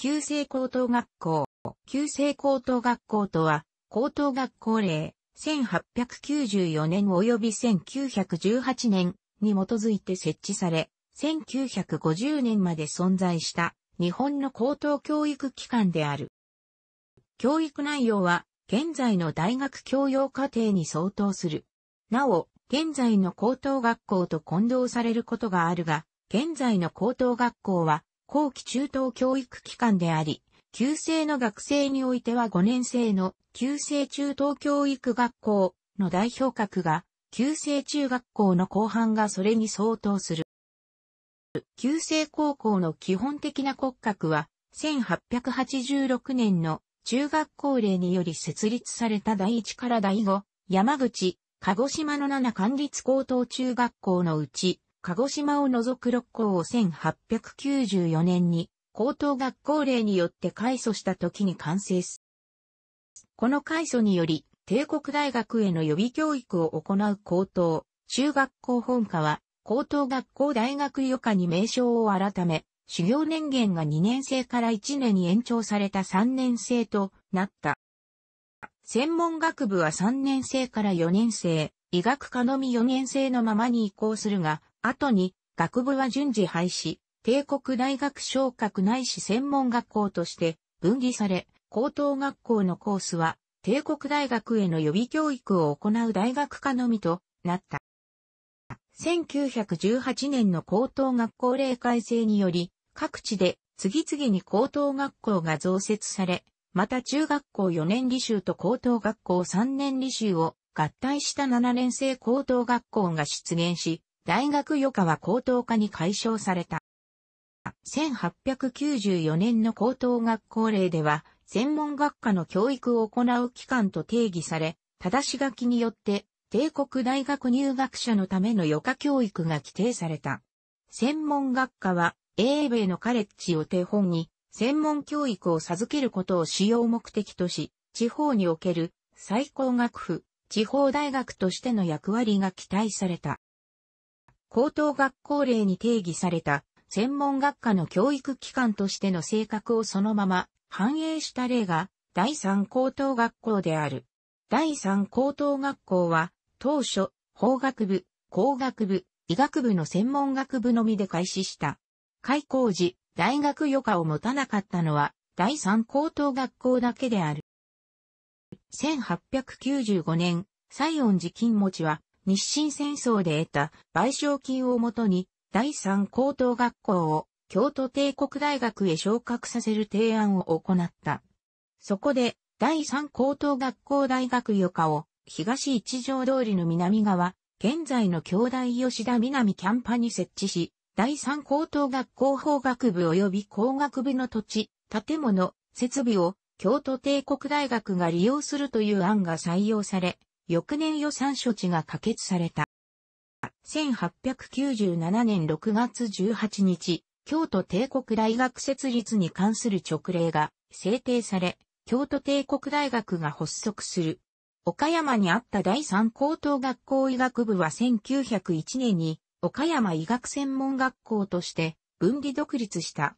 旧制高等学校。旧制高等学校とは、高等学校令、1894年及び1918年に基づいて設置され、1950年まで存在した日本の高等教育機関である。教育内容は、現在の大学教養課程に相当する。なお、現在の高等学校と混同されることがあるが、現在の高等学校は、後期中等教育機関であり、旧制の学生においては5年生の旧制中等教育学校の代表格が、旧制中学校の後半がそれに相当する。旧制高校の基本的な骨格は、1886年の中学校令により設立された第1から第5、山口、鹿児島の7管立高等中学校のうち、鹿児島を除く6校を1894年に高等学校令によって改祖した時に完成す。この改祖により、帝国大学への予備教育を行う高等、中学校本科は、高等学校大学予科に名称を改め、修行年限が2年生から1年に延長された3年生となった。専門学部は3年生から4年生、医学科のみ4年生のままに移行するが、後に学部は順次廃止、帝国大学昇格内いし専門学校として分離され、高等学校のコースは帝国大学への予備教育を行う大学科のみとなった。1918年の高等学校例改正により、各地で次々に高等学校が増設され、また中学校4年履修と高等学校3年履修を合体した7年生高等学校が出現し、大学余科は高等科に解消された。1894年の高等学校令では、専門学科の教育を行う機関と定義され、正し書きによって、帝国大学入学者のための余科教育が規定された。専門学科は、英米のカレッジを手本に、専門教育を授けることを使用目的とし、地方における最高学府、地方大学としての役割が期待された。高等学校令に定義された専門学科の教育機関としての性格をそのまま反映した例が第三高等学校である。第三高等学校は当初法学部、工学部、医学部の専門学部のみで開始した。開校時、大学余暇を持たなかったのは第三高等学校だけである。1895年、西園寺金持は日清戦争で得た賠償金をもとに第三高等学校を京都帝国大学へ昇格させる提案を行った。そこで第三高等学校大学床を東一条通りの南側、現在の京大吉田南キャンパに設置し、第三高等学校法学部及び工学部の土地、建物、設備を京都帝国大学が利用するという案が採用され、翌年予算処置が可決された。1897年6月18日、京都帝国大学設立に関する勅令が制定され、京都帝国大学が発足する。岡山にあった第三高等学校医学部は1901年に岡山医学専門学校として分離独立した。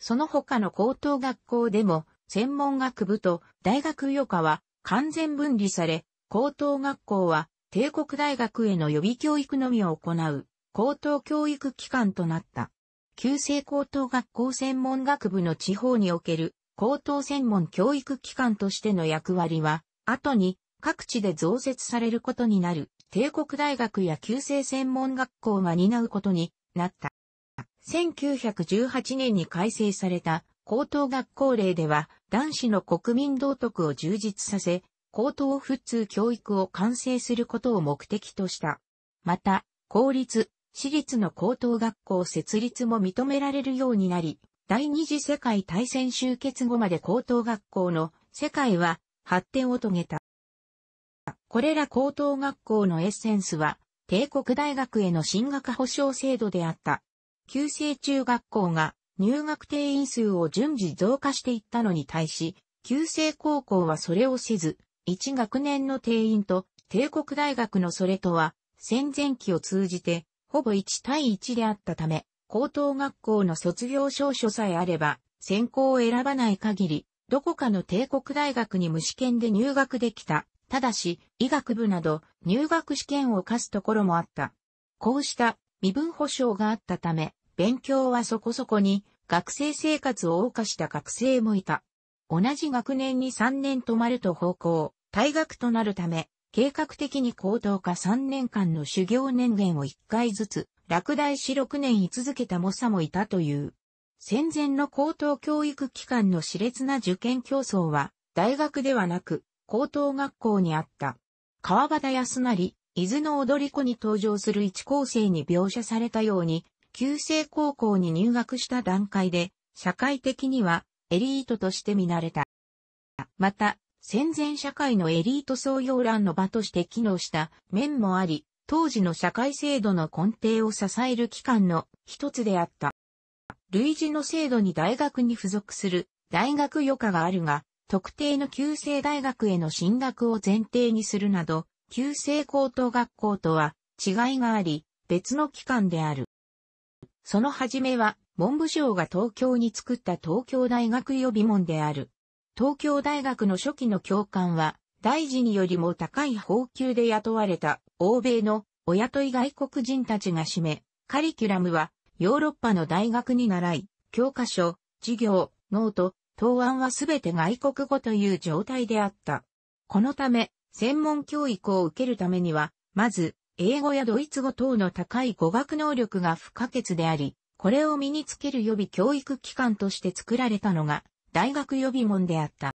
その他の高等学校でも専門学部と大学予科は完全分離され、高等学校は帝国大学への予備教育のみを行う高等教育機関となった。旧制高等学校専門学部の地方における高等専門教育機関としての役割は、後に各地で増設されることになる帝国大学や旧制専門学校が担うことになった。1918年に改正された高等学校令では男子の国民道徳を充実させ、高等普通教育を完成することを目的とした。また、公立、私立の高等学校設立も認められるようになり、第二次世界大戦終結後まで高等学校の世界は発展を遂げた。これら高等学校のエッセンスは、帝国大学への進学保障制度であった。旧制中学校が入学定員数を順次増加していったのに対し、旧制高校はそれをせず、1学年の定員と帝国大学のそれとは戦前期を通じてほぼ1対1であったため、高等学校の卒業証書さえあれば専攻を選ばない限り、どこかの帝国大学に無試験で入学できた。ただし、医学部など入学試験を課すところもあった。こうした身分保障があったため、勉強はそこそこに学生生活を謳歌した学生もいた。同じ学年に3年泊まると方向、退学となるため、計画的に高等科3年間の修行年限を1回ずつ、落第し6年居続けた猛者もいたという。戦前の高等教育機関の熾烈な受験競争は、大学ではなく、高等学校にあった。川端康成、伊豆の踊り子に登場する一高生に描写されたように、旧制高校に入学した段階で、社会的にはエリートとして見慣れた。また、戦前社会のエリート総要欄の場として機能した面もあり、当時の社会制度の根底を支える機関の一つであった。類似の制度に大学に付属する大学余暇があるが、特定の旧制大学への進学を前提にするなど、旧制高等学校とは違いがあり、別の機関である。その初めは文部省が東京に作った東京大学予備門である。東京大学の初期の教官は、大臣よりも高い俸給で雇われた欧米のお雇い外国人たちが占め、カリキュラムはヨーロッパの大学に習い、教科書、授業、ノート、答案はすべて外国語という状態であった。このため、専門教育を受けるためには、まず、英語やドイツ語等の高い語学能力が不可欠であり、これを身につける予備教育機関として作られたのが、大学予備門であった。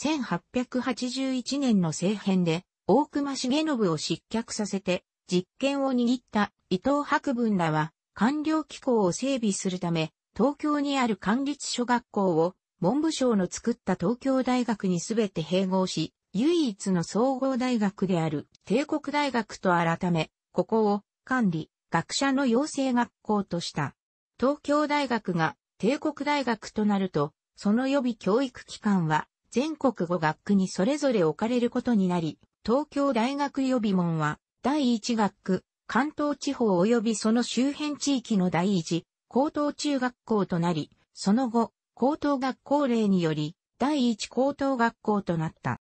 1881年の政変で、大隈重信を失脚させて、実権を握った伊藤博文らは、官僚機構を整備するため、東京にある官立小学校を、文部省の作った東京大学にすべて併合し、唯一の総合大学である帝国大学と改め、ここを管理、学者の養成学校とした。東京大学が帝国大学となると、その予備教育機関は全国語学区にそれぞれ置かれることになり、東京大学予備門は第一学区、関東地方及びその周辺地域の第一、高等中学校となり、その後、高等学校令により、第一高等学校となった。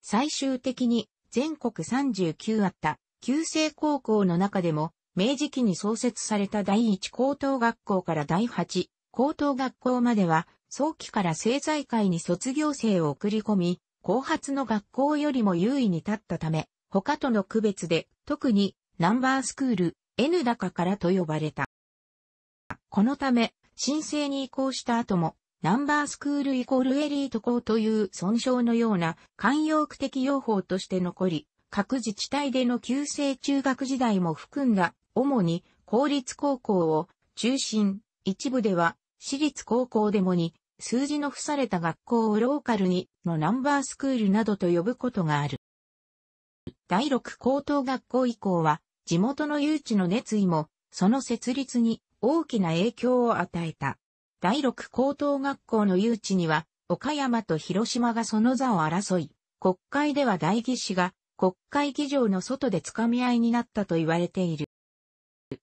最終的に全国39あった旧制高校の中でも明治期に創設された第一高等学校から第八高等学校までは、早期から政財界に卒業生を送り込み、後発の学校よりも優位に立ったため、他との区別で、特にナンバースクール、N 高からと呼ばれた。このため、申請に移行した後も、ナンバースクールイコールエリート校という損傷のような慣用句的用法として残り、各自治体での旧制中学時代も含んだ主に公立高校を中心、一部では私立高校でもに数字の付された学校をローカルにのナンバースクールなどと呼ぶことがある。第6高等学校以降は地元の誘致の熱意もその設立に大きな影響を与えた。第6高等学校の誘致には岡山と広島がその座を争い、国会では代議士が国会議場の外でつかみ合いになったと言われている。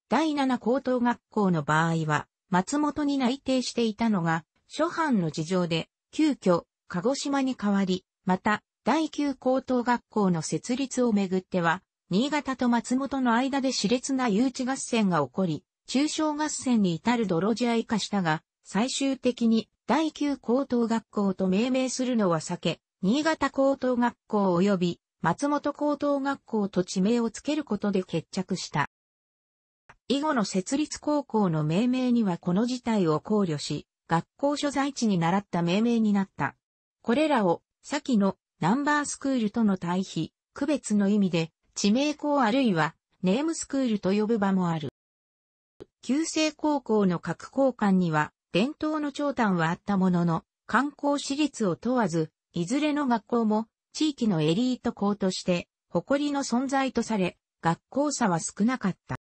第7高等学校の場合は、松本に内定していたのが、諸藩の事情で、急遽、鹿児島に変わり、また、第9高等学校の設立をめぐっては、新潟と松本の間で熾烈な誘致合戦が起こり、中小合戦に至る泥仕合化したが、最終的に第9高等学校と命名するのは避け、新潟高等学校及び松本高等学校と地名をつけることで決着した。以後の設立高校の命名にはこの事態を考慮し、学校所在地に習った命名になった。これらを、先のナンバースクールとの対比、区別の意味で、地名校あるいはネームスクールと呼ぶ場もある。旧制高校の各校間には、伝統の長短はあったものの、観光私立を問わず、いずれの学校も地域のエリート校として、誇りの存在とされ、学校差は少なかった。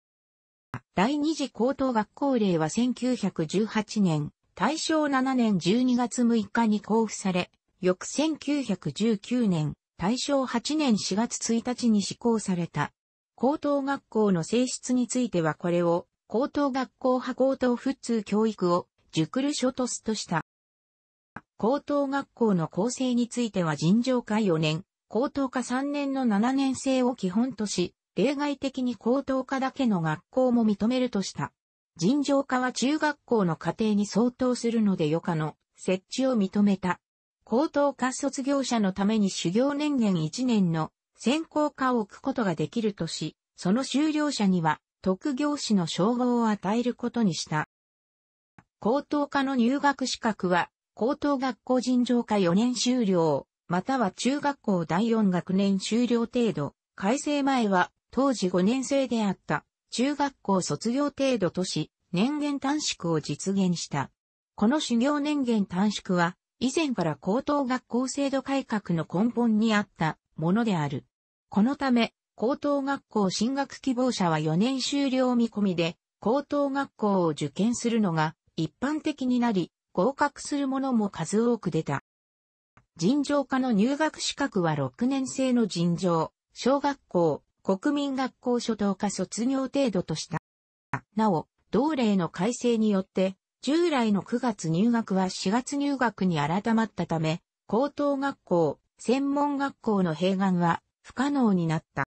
第二次高等学校令は1918年、大正7年12月6日に交付され、翌1919年、大正8年4月1日に施行された。高等学校の性質についてはこれを、高等学校派高等普通教育を、熟慮所とすとした。高等学校の構成については尋常化4年、高等科3年の7年生を基本とし、例外的に高等科だけの学校も認めるとした。尋常科は中学校の課程に相当するので余暇の設置を認めた。高等科卒業者のために修行年限1年の専攻科を置くことができるとし、その修了者には特業士の称号を与えることにした。高等科の入学資格は、高等学校尋常科4年修了、または中学校第4学年修了程度、改正前は当時5年生であった、中学校卒業程度とし、年限短縮を実現した。この修行年限短縮は、以前から高等学校制度改革の根本にあったものである。このため、高等学校進学希望者は4年終了見込みで、高等学校を受験するのが一般的になり、合格する者も数多く出た。尋常科の入学資格は6年生の尋常、小学校、国民学校初等科卒業程度とした。なお、同例の改正によって、従来の9月入学は4月入学に改まったため、高等学校、専門学校の併願は不可能になった。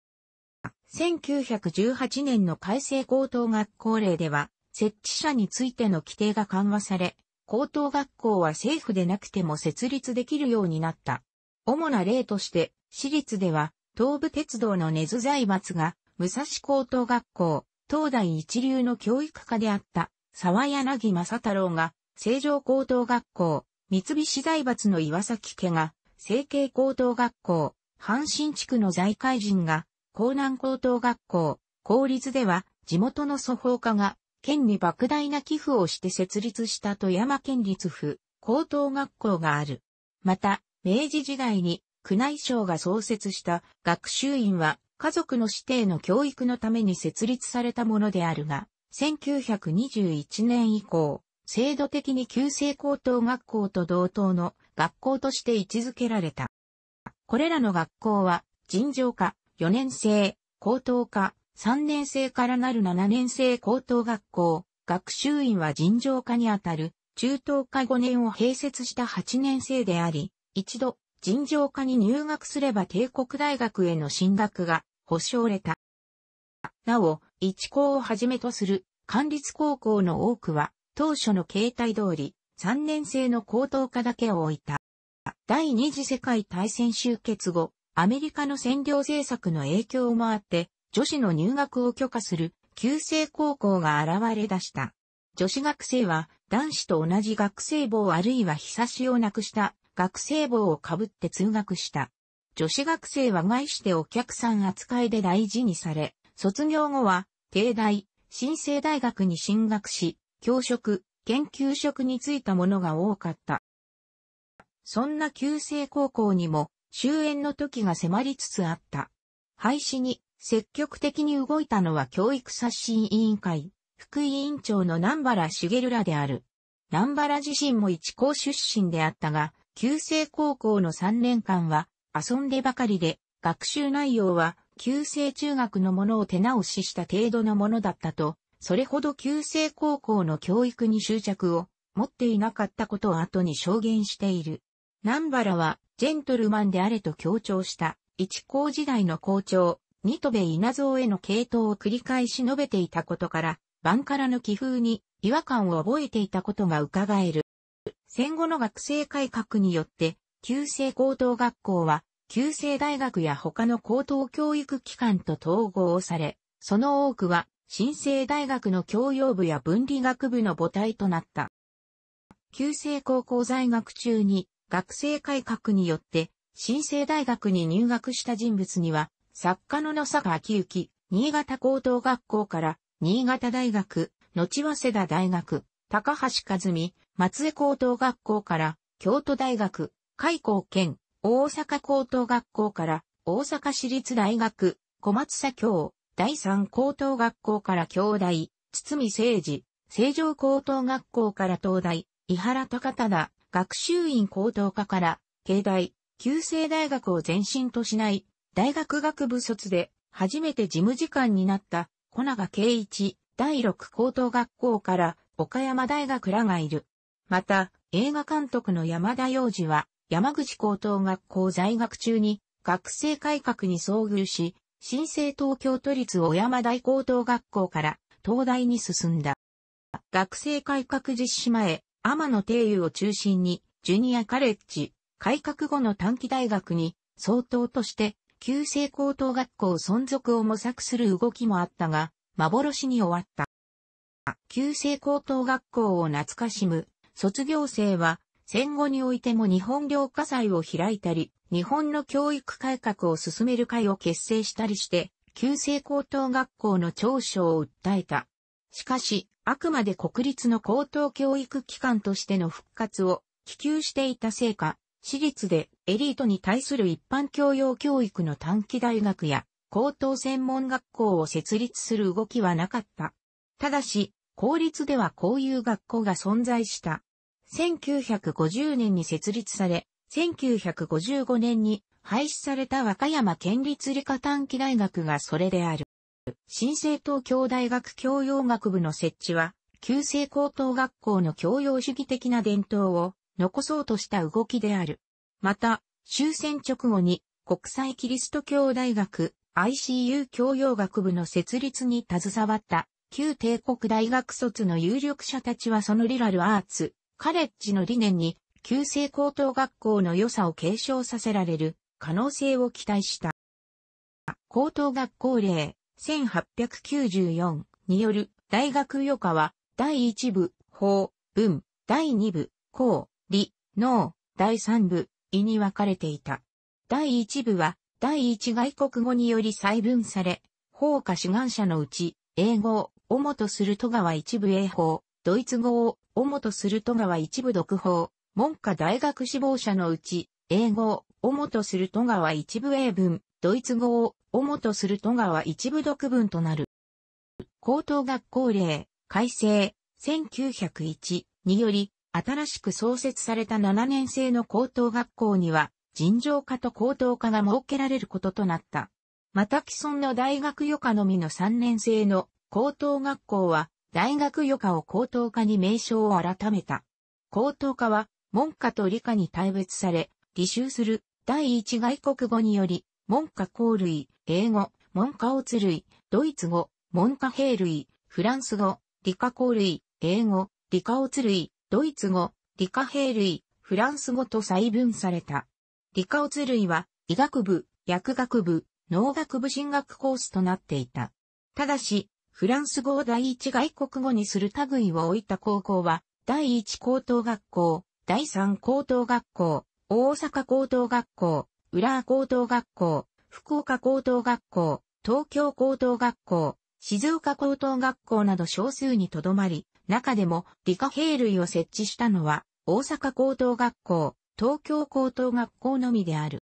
1918年の改正高等学校令では、設置者についての規定が緩和され、高等学校は政府でなくても設立できるようになった。主な例として、私立では、東武鉄道の根津財閥が、武蔵高等学校、東大一流の教育家であった、沢柳正太郎が、成城高等学校、三菱財閥の岩崎家が、成形高等学校、阪神地区の財界人が、江南高等学校、公立では、地元の祖法家が、県に莫大な寄付をして設立した富山県立府、高等学校がある。また、明治時代に宮内省が創設した学習院は家族の指弟の教育のために設立されたものであるが、1921年以降、制度的に旧制高等学校と同等の学校として位置づけられた。これらの学校は、尋常科、4年生、高等科、3年生からなる7年生高等学校、学習院は尋常科にあたる、中等科5年を併設した8年生であり、一度、尋常科に入学すれば帝国大学への進学が保障れた。なお、一校をはじめとする管立高校の多くは、当初の形態通り、3年生の高等科だけを置いた。第二次世界大戦終結後、アメリカの占領政策の影響もあって、女子の入学を許可する、旧制高校が現れ出した。女子学生は男子と同じ学生帽あるいは日差しをなくした学生帽をかぶって通学した。女子学生は外してお客さん扱いで大事にされ、卒業後は、帝大、新生大学に進学し、教職、研究職に就いたものが多かった。そんな旧制高校にも終焉の時が迫りつつあった。廃止に積極的に動いたのは教育刷新委員会、副委員長の南原茂らである。南原自身も一校出身であったが、旧制高校の3年間は遊んでばかりで、学習内容は旧制中学のものを手直しした程度のものだったと、それほど旧制高校の教育に執着を持っていなかったことを後に証言している。南原はジェントルマンであれと強調した一校時代の校長、ニトベ稲造への系統を繰り返し述べていたことから、バンカラの気風に違和感を覚えていたことが伺える。戦後の学生改革によって、旧制高等学校は、旧制大学や他の高等教育機関と統合され、その多くは、新生大学の教養部や分理学部の母体となった。旧制高校在学中に、学生改革によって、新生大学に入学した人物には、作家の野坂昭之、新潟高等学校から、新潟大学、後早稲田大学、高橋和美、松江高等学校から京都大学、海港県、大阪高等学校から大阪市立大学、小松左京、第三高等学校から京大、堤誠治、成城高等学校から東大、伊原高忠、学習院高等科から、慶大、旧制大学を前身としない、大学学部卒で、初めて事務次官になった、小長圭一、第六高等学校から、岡山大学らがいる。また、映画監督の山田洋次は、山口高等学校在学中に、学生改革に遭遇し、新生東京都立小山大高等学校から東大に進んだ。学生改革実施前、天野定優を中心に、ジュニアカレッジ、改革後の短期大学に、相当として、旧制高等学校存続を模索する動きもあったが、幻に終わった。旧制高等学校を懐かしむ卒業生は、戦後においても日本領火祭を開いたり、日本の教育改革を進める会を結成したりして、旧制高等学校の長所を訴えた。しかし、あくまで国立の高等教育機関としての復活を、希求していたせいか、私立でエリートに対する一般教養教育の短期大学や高等専門学校を設立する動きはなかった。ただし、公立ではこういう学校が存在した。1950年に設立され、1955年に廃止された和歌山県立理科短期大学がそれである。新生東京大学教養学部の設置は、旧制高等学校の教養主義的な伝統を残そうとした動きである。また、終戦直後に国際キリスト教大学 ICU 教養学部の設立に携わった旧帝国大学卒の有力者たちはそのリラルアーツ、カレッジの理念に、旧制高等学校の良さを継承させられる可能性を期待した。高等学校令1894による大学予科は、第1部、法、文、第2部、公、理、農、第3部、意に分かれていた。第1部は、第1外国語により細分され、法科志願者のうち、英語を主とする戸川一部英法、ドイツ語を主とする戸川一部読法、文科大学志望者のうち、英語を主とする戸川一部英文、ドイツ語を主とする戸川一部読文となる。高等学校令、改正、1901により、新しく創設された7年生の高等学校には、尋常科と高等科が設けられることとなった。また既存の大学予科のみの3年生の高等学校は、大学予科を高等科に名称を改めた。高等科は、文科と理科に大別され、履修する第一外国語により、文科公類、英語、文科乙類、ドイツ語、文科兵類、フランス語、理科公類、英語、理科乙類、ドイツ語、理科兵類、フランス語と細分された。理科乙類は、医学部、薬学部、農学部進学コースとなっていた。ただし、フランス語を第一外国語にする類を置いた高校は、第一高等学校、第三高等学校、大阪高等学校、浦和高等学校、福岡高等学校、東京高等学校、静岡高等学校など少数にとどまり、中でも理科兵類を設置したのは、大阪高等学校、東京高等学校のみである。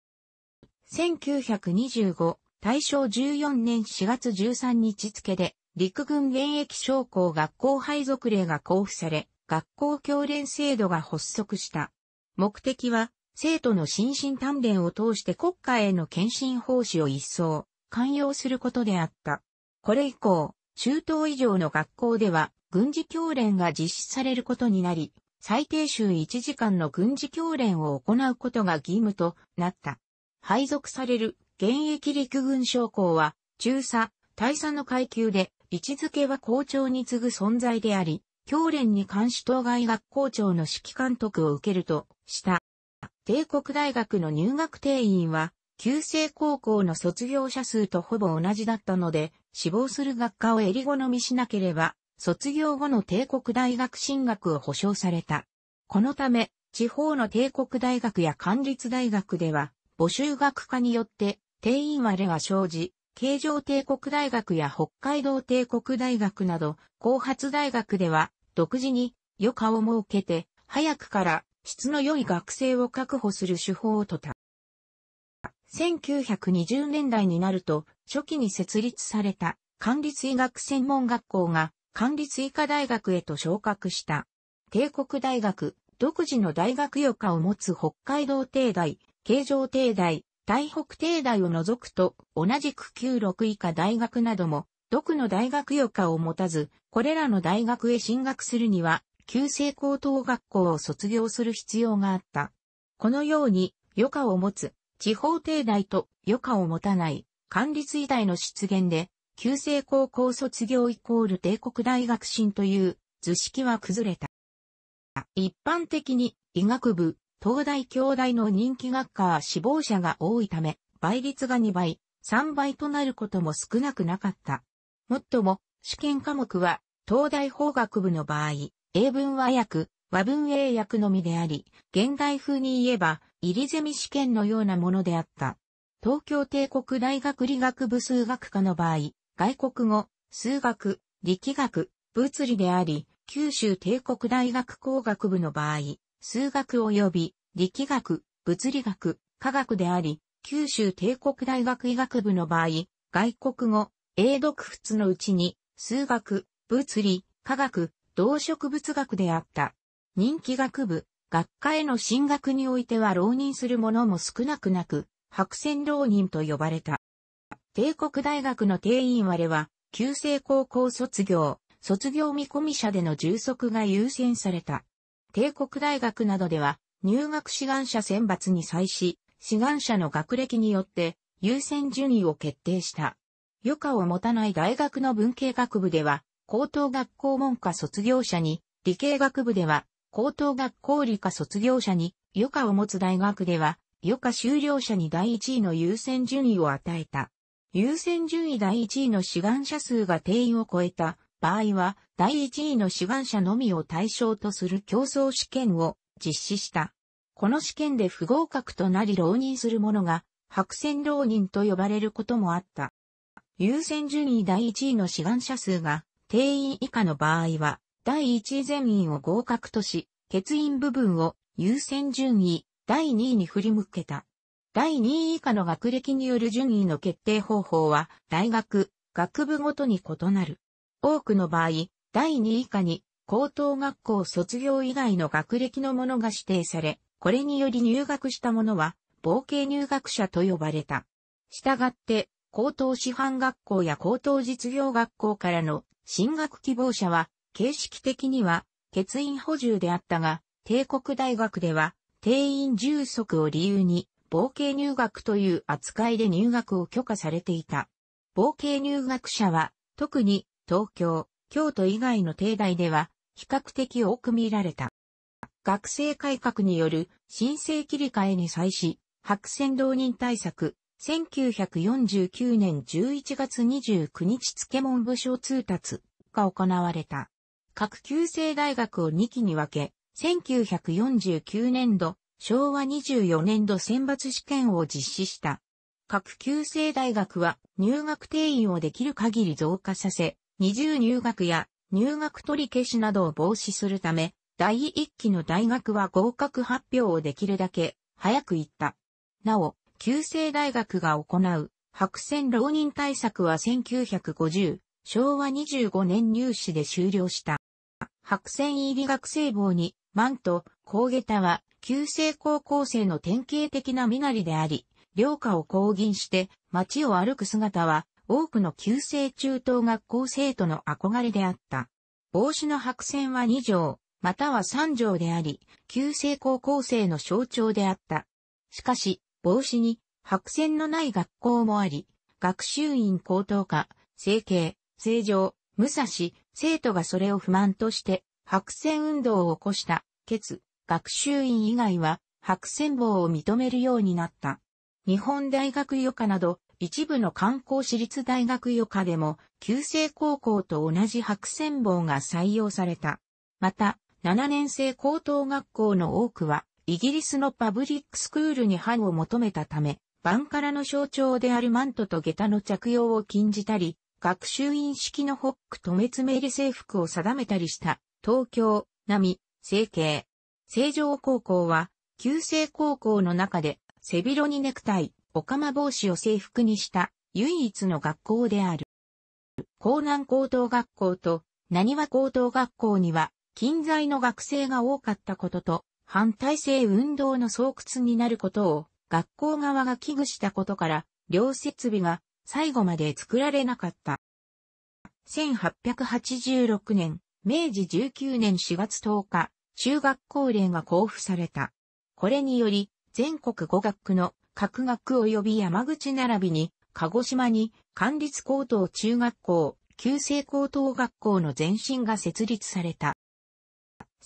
1925、大正14年4月13日付で、陸軍現役将校学校配属令が交付され、学校教練制度が発足した。目的は、生徒の心身鍛錬を通して国家への献身奉仕を一層、寛容することであった。これ以降、中等以上の学校では、軍事教練が実施されることになり、最低週1時間の軍事教練を行うことが義務となった。配属される現役陸軍将校は、中佐、大佐の階級で、位置づけは校長に次ぐ存在であり、教練に監視当該学校長の指揮監督を受けるとした。帝国大学の入学定員は、旧制高校の卒業者数とほぼ同じだったので、志望する学科を襟好みしなければ、卒業後の帝国大学進学を保障された。このため、地方の帝国大学や官立大学では、募集学科によって定員割れは生じ、京城帝国大学や北海道帝国大学など、後発大学では、独自に余暇を設けて、早くから質の良い学生を確保する手法をとた。1920年代になると、初期に設立された、管理医学専門学校が、管理医科大学へと昇格した。帝国大学、独自の大学余暇を持つ北海道帝大、京城帝大、台北帝大を除くと、同じく9、6以下大学なども、独の大学予科を持たず、これらの大学へ進学するには、旧制高等学校を卒業する必要があった。このように、予科を持つ、地方帝大と予科を持たない、管理医大の出現で、旧制高校卒業イコール帝国大学進という図式は崩れた。一般的に医学部、東大京大の人気学科は志望者が多いため、倍率が2倍、3倍となることも少なくなかった。もっとも、試験科目は、東大法学部の場合、英文和訳、和文英訳のみであり、現代風に言えば、入りゼミ試験のようなものであった。東京帝国大学理学部数学科の場合、外国語、数学、力学、物理であり、九州帝国大学工学部の場合、数学及び力学、物理学、科学であり、九州帝国大学医学部の場合、外国語、英読仏のうちに、数学、物理、科学、動植物学であった。人気学部、学科への進学においては浪人する者も少なくなく、白線浪人と呼ばれた。帝国大学の定員割れは、旧制高校卒業、卒業見込み者での充足が優先された。帝国大学などでは、入学志願者選抜に際し、志願者の学歴によって優先順位を決定した。余暇を持たない大学の文系学部では、高等学校文科卒業者に、理系学部では、高等学校理科卒業者に、余暇を持つ大学では、余暇修了者に第一位の優先順位を与えた。優先順位第一位の志願者数が定員を超えた場合は、第1位の志願者のみを対象とする競争試験を実施した。この試験で不合格となり浪人する者が、白線浪人と呼ばれることもあった。優先順位第1位の志願者数が定員以下の場合は、第1位全員を合格とし、欠員部分を優先順位第2位に振り向けた。第2位以下の学歴による順位の決定方法は、大学、学部ごとに異なる。多くの場合、第2以下に高等学校卒業以外の学歴のものが指定され、これにより入学した者は、冒険入学者と呼ばれた。したがって、高等師範学校や高等実業学校からの進学希望者は、形式的には、欠員補充であったが、帝国大学では、定員充足を理由に、冒険入学という扱いで入学を許可されていた。冒険入学者は、特に東京、京都以外の帝大では比較的多く見られた。学生改革による新生切り替えに際し、白線導人対策、1949年11月29日漬物部署通達が行われた。各旧制大学を2期に分け、1949年度、昭和24年度選抜試験を実施した。各旧制大学は入学定員をできる限り増加させ、二重入学や入学取り消しなどを防止するため、第一期の大学は合格発表をできるだけ早く行った。なお、旧制大学が行う白線浪人対策は1950、昭和25年入試で終了した。白線入り学生帽に、マント、高下駄は、旧制高校生の典型的な身なりであり、両家を公議して街を歩く姿は多くの旧制中等学校生徒の憧れであった。帽子の白線は2条、または3条であり、旧制高校生の象徴であった。しかし、帽子に白線のない学校もあり、学習院高等科、成形、成城、武蔵、生徒がそれを不満として、白線運動を起こした、ケツ、学習院以外は、白線棒を認めるようになった。日本大学予科など、一部の観光私立大学余科でも、旧制高校と同じ白線棒が採用された。また、7年生高等学校の多くは、イギリスのパブリックスクールに班を求めたため、バンカラの象徴であるマントと下駄の着用を禁じたり、学習院式のホックとめ詰め入り制服を定めたりした、東京、並、成形。成城高校は、旧制高校の中で、背広にネクタイ、オカマ帽子を制服にした唯一の学校である。江南高等学校と何和高等学校には近在の学生が多かったことと反体制運動の巣窟になることを学校側が危惧したことから両設備が最後まで作られなかった。1886年、明治19年4月10日、中学校令が交付された。これにより、全国語学の各学及び山口並びに、鹿児島に、管立高等中学校、旧制高等学校の前身が設立された。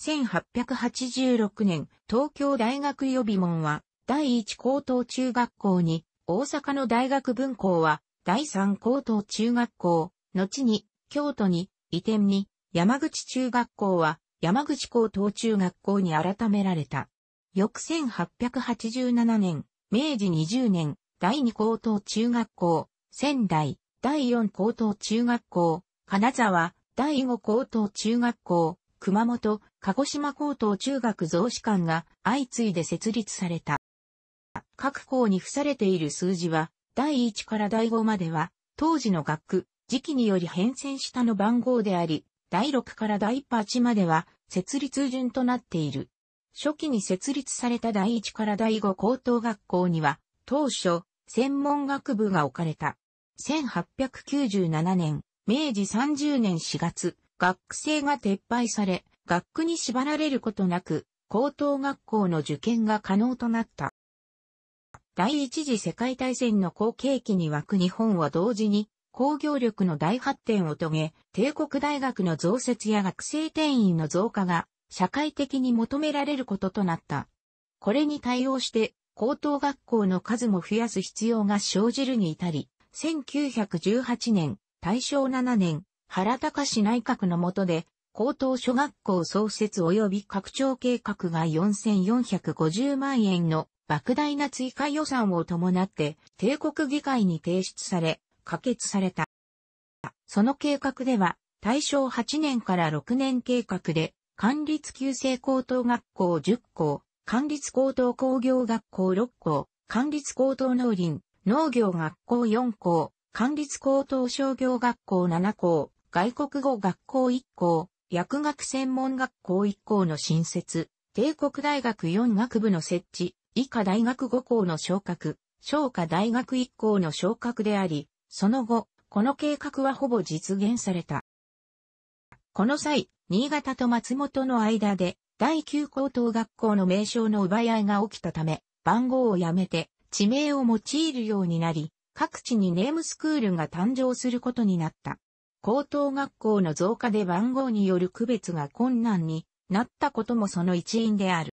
1886年、東京大学予備門は、第一高等中学校に、大阪の大学分校は、第三高等中学校、後に、京都に、移転に、山口中学校は、山口高等中学校に改められた。翌1887年、明治20年、第2高等中学校、仙台、第4高等中学校、金沢、第5高等中学校、熊本、鹿児島高等中学増資館が相次いで設立された。各校に付されている数字は、第1から第5までは、当時の学区、時期により変遷したの番号であり、第6から第8までは、設立順となっている。初期に設立された第1から第5高等学校には、当初、専門学部が置かれた。1897年、明治30年4月、学制が撤廃され、学区に縛られることなく、高等学校の受験が可能となった。第一次世界大戦の後継期に湧く日本は同時に工業力の大発展を遂げ、帝国大学の増設や学生定員の増加が社会的に求められることとなった。これに対応して、高等学校の数も増やす必要が生じるに至り、1918年、大正7年、原高市内閣の下で、高等小学校創設及び拡張計画が4450万円の莫大な追加予算を伴って帝国議会に提出され、可決された。その計画では、大正8年から6年計画で、管理旧制高等学校10校、管理高等工業学校6校、管理高等農林、農業学校4校、管理高等商業学校7校、外国語学校1校、薬学専門学校1校の新設、帝国大学4学部の設置、以下大学5校の昇格、商科大学1校の昇格であり、その後、この計画はほぼ実現された。この際、新潟と松本の間で、第9高等学校の名称の奪い合いが起きたため、番号をやめて、地名を用いるようになり、各地にネームスクールが誕生することになった。高等学校の増加で番号による区別が困難になったこともその一因である。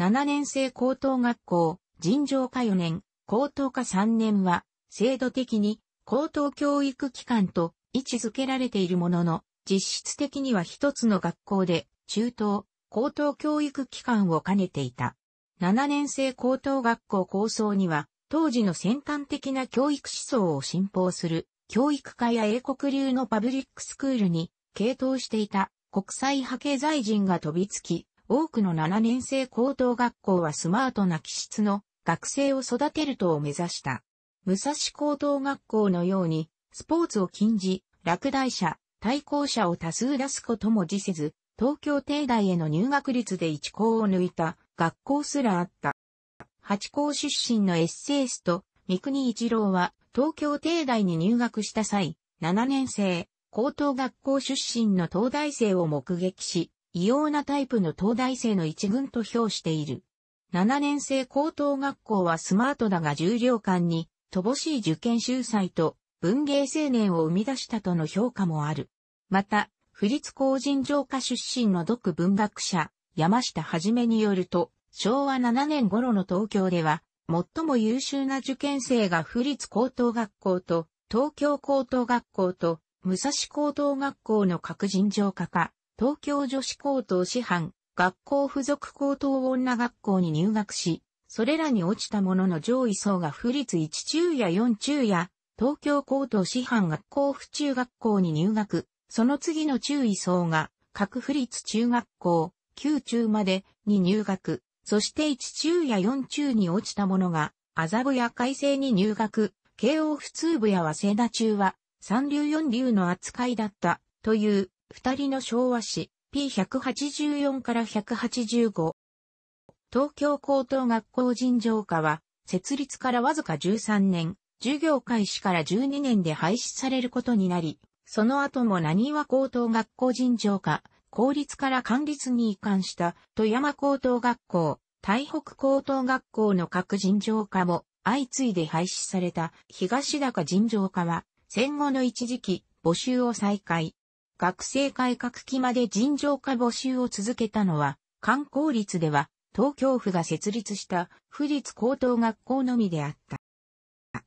7年生高等学校、尋常科4年、高等科3年は、制度的に高等教育機関と位置づけられているものの、実質的には一つの学校で中等、高等教育機関を兼ねていた。7年生高等学校構想には、当時の先端的な教育思想を信奉する、教育家や英国流のパブリックスクールに、傾倒していた国際派経済人が飛びつき、多くの7年生高等学校はスマートな気質の学生を育てるとを目指した。武蔵高等学校のように、スポーツを禁じ、落第者、対向者を多数出すことも辞せず、東京帝大への入学率で一校を抜いた学校すらあった。八校出身のエッセイスト、三国一郎は東京帝大に入学した際、7年生、高等学校出身の東大生を目撃し、異様なタイプの東大生の一群と評している。7年生高等学校はスマートだが重量感に、乏しい受験秀才と文芸青年を生み出したとの評価もある。また、府立工人上下出身の独文学者、山下はじめによると、昭和7年頃の東京では、最も優秀な受験生が府立高等学校と、東京高等学校と、武蔵高等学校の各人常科か、東京女子高等師範、学校附属高等女学校に入学し、それらに落ちた者のの上位層が府立1中や4中や、東京高等師範学校府中学校に入学、その次の中位層が、各府立中学校、9中までに入学、そして1中や4中に落ちた者が、麻布や海星に入学、慶応普通部や早稲田中は、三流四流の扱いだった、という、二人の昭和史、P184 から185。東京高等学校尋常科は、設立からわずか13年、授業開始から12年で廃止されることになり、その後も何は高等学校尋常化、公立から官立に移管した富山高等学校、台北高等学校の各尋常化も相次いで廃止された東高尋常化は戦後の一時期募集を再開。学生改革期まで尋常化募集を続けたのは、観光率では東京府が設立した府立高等学校のみであった。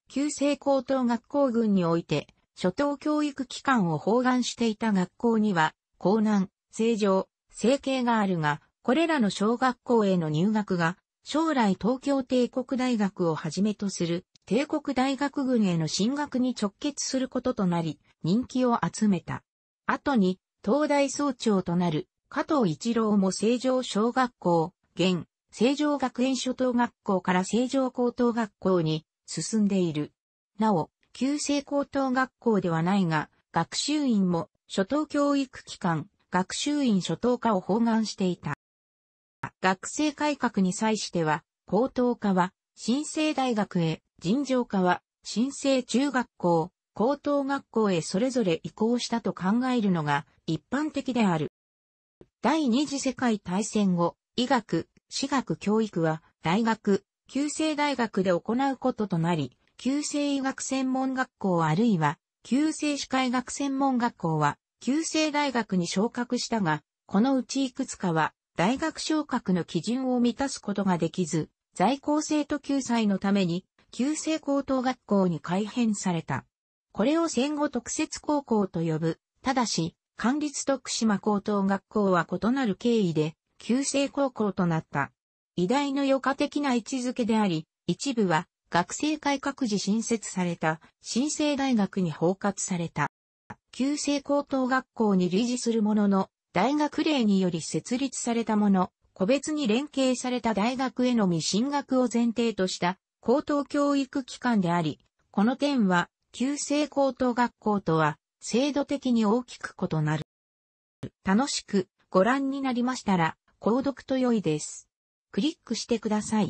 旧制高等学校群において、初等教育機関を包含していた学校には、江南、成城、成形があるが、これらの小学校への入学が、将来東京帝国大学をはじめとする帝国大学軍への進学に直結することとなり、人気を集めた。後に、東大総長となる加藤一郎も成城小学校、現、成城学園初等学校から成城高等学校に進んでいる。なお、旧制高等学校ではないが、学習院も初等教育機関、学習院初等科を包含していた。学生改革に際しては、高等科は、新生大学へ、尋常科は、新生中学校、高等学校へそれぞれ移行したと考えるのが一般的である。第二次世界大戦後、医学、私学教育は、大学、旧制大学で行うこととなり、旧制医学専門学校あるいは、旧制歯科医学専門学校は、旧制大学に昇格したが、このうちいくつかは、大学昇格の基準を満たすことができず、在校生徒救済のために、旧制高等学校に改編された。これを戦後特設高校と呼ぶ。ただし、管立徳島高等学校は異なる経緯で、旧制高校となった。偉大の余暇的な位置づけであり、一部は学生会各自新設された、新生大学に包括された。旧制高等学校に類似するものの、大学令により設立されたもの、個別に連携された大学へのみ進学を前提とした高等教育機関であり、この点は、旧制高等学校とは、制度的に大きく異なる。楽しくご覧になりましたら、購読と良いです。クリックしてください。